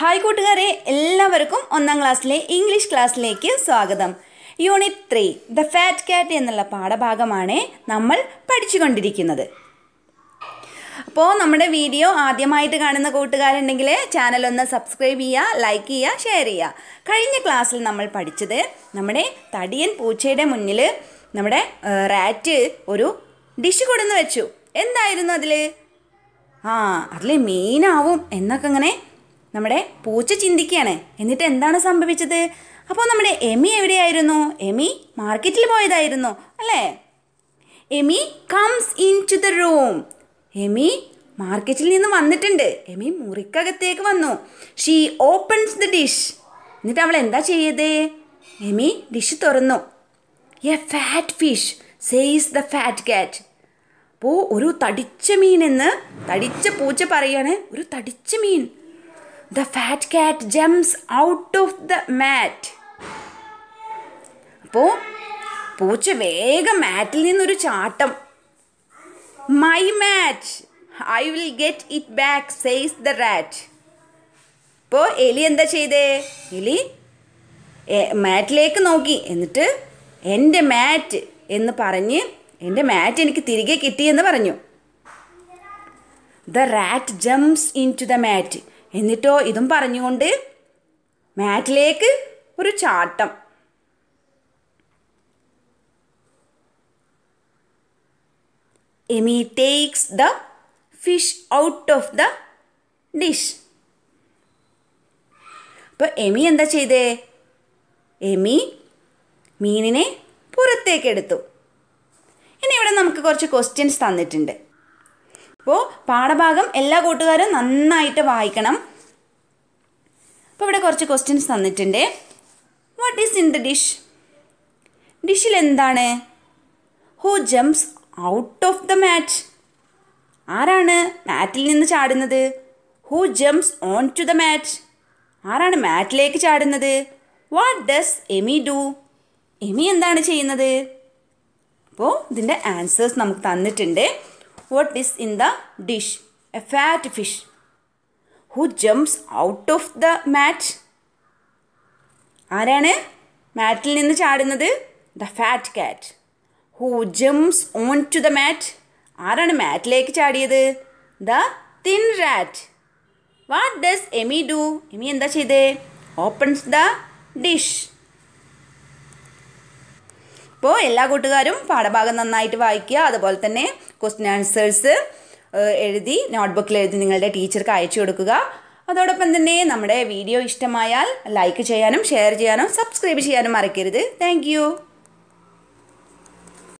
Hi കൂട്ടുകാരെ എല്ലാവർക്കും ഒന്നാം ക്ലാസ്സിലെ ഇംഗ്ലീഷ് ക്ലാസ്സിലേക്ക് സ്വാഗതം യൂണിറ്റ് ത്രീ ദ ഫാറ്റ് കാറ്റ് എന്നുള്ള പാഠഭാഗമാണ് നമ്മൾ പഠിച്ചുകൊണ്ടിരിക്കുന്നത് അപ്പോൾ നമ്മുടെ വീഡിയോ ആദ്യമായിട്ട് കാണുന്ന കൂട്ടുകാരുണ്ടെങ്കിൽ ചാനൽ ഒന്ന് സബ്സ്ക്രൈബ് ചെയ്യുക ലൈക്ക് ചെയ്യുക ഷെയർ ചെയ്യുക കഴിഞ്ഞ ക്ലാസ്സിൽ നമ്മൾ പഠിച്ചത് നമ്മുടെ തടിയൻ പൂച്ചയുടെ മുന്നിൽ നമ്മുടെ റാറ്റ് ഒരു ഡിഷ് കൊടുന്ന് വെച്ചു എന്തായിരുന്നു അതിൽ ആ അതിൽ മീനാവും എന്നൊക്കെ അങ്ങനെ നമ്മുടെ പൂച്ച ചിന്തിക്കുകയാണ് എന്നിട്ട് എന്താണ് സംഭവിച്ചത് അപ്പോൾ നമ്മുടെ എമി എവിടെയായിരുന്നു എമി മാർക്കറ്റിൽ പോയതായിരുന്നു അല്ലേ Amy comes into the room Amy മാർക്കറ്റിൽ നിന്ന് വന്നിട്ടുണ്ട് എമി മുറിക്കകത്തേക്ക് വന്നു ഷീ ഓപ്പൺസ് ദ ഡിഷ് എന്നിട്ട് അവൾ എന്താ ചെയ്യത് എമി ഡിഷ് തുറന്നു a fat fish says the fat cat അപ്പോൾ ഒരു തടിച്ച മീനെന്ന് തടിച്ച പൂച്ച പറയാണ് ഒരു തടിച്ച മീൻ the fat cat jumps out of the mat. അപ്പോൾ പൂച്ച വേഗം മാറ്റിൽ നിന്നൊരു ചാട്ടം my mat I will get it back says the rat ഇപ്പോൾ എലി എന്താ ചെയ്തേ എലി മാറ്റിലേക്ക് നോക്കി എന്നിട്ട് എൻ്റെ മാറ്റ് എന്ന് പറഞ്ഞ് എൻ്റെ മാറ്റ് എനിക്ക് തിരികെ കിട്ടിയെന്ന് പറഞ്ഞു the rat jumps into the mat എന്നിട്ടോ ഇതും പറഞ്ഞുകൊണ്ട് മാറ്റിലേക്ക് ഒരു ചാട്ടം Amy takes the fish out of the dish അപ്പോൾ എമി എന്താ ചെയ്തേ എമി മീനിനെ പുറത്തേക്കെടുത്തു ഇനി ഇവിടെ നമുക്ക് കുറച്ച് ക്വസ്റ്റ്യൻസ് തന്നിട്ടുണ്ട് അപ്പോൾ പാഠഭാഗം എല്ലാ കൂട്ടുകാരും നന്നായിട്ട് വായിക്കണം അപ്പോൾ ഇവിടെ കുറച്ച് ക്വസ്റ്റ്യൻസ് തന്നിട്ടുണ്ട് what is in the dish ഡിഷിൽ എന്താണ് who jumps out of the mat ആരാണ് മാറ്റിൽ നിന്ന് ചാടുന്നത് who jumps onto the mat ആരാണ് മാറ്റിലേക്ക് ചാടുന്നത് what does Amy do Amy എന്താണ് ചെയ്യുന്നത് അപ്പോൾ ഇതിൻ്റെ ആൻസേഴ്സ് നമുക്ക് തന്നിട്ടുണ്ട് what is in the dish? A fat fish. Who jumps out of the mat? ആരാണ് മാറ്റിൽ നിന്ന് ചാടുന്നത് the fat cat who jumps onto the mat ആരാണ് മാറ്റിലേക്ക് ചാടിയത് the thin rat what does Amy do Amy എന്താ ചെയ്തേ opens the dish അപ്പോൾ എല്ലാ കൂട്ടുകാരും പാഠഭാഗം നന്നായിട്ട് വായിക്കുക അതുപോലെ തന്നെ ക്വസ്റ്റ്യൻ ആൻസേഴ്സ് എഴുതി നോട്ട്ബുക്കിൽ എഴുതി നിങ്ങളുടെ ടീച്ചർക്ക് അയച്ചു കൊടുക്കുക അതോടൊപ്പം തന്നെ നമ്മുടെ വീഡിയോ ഇഷ്ടമായാൽ ലൈക്ക് ചെയ്യാനും ഷെയർ ചെയ്യാനും സബ്സ്ക്രൈബ് ചെയ്യാനും മറക്കരുത് താങ്ക്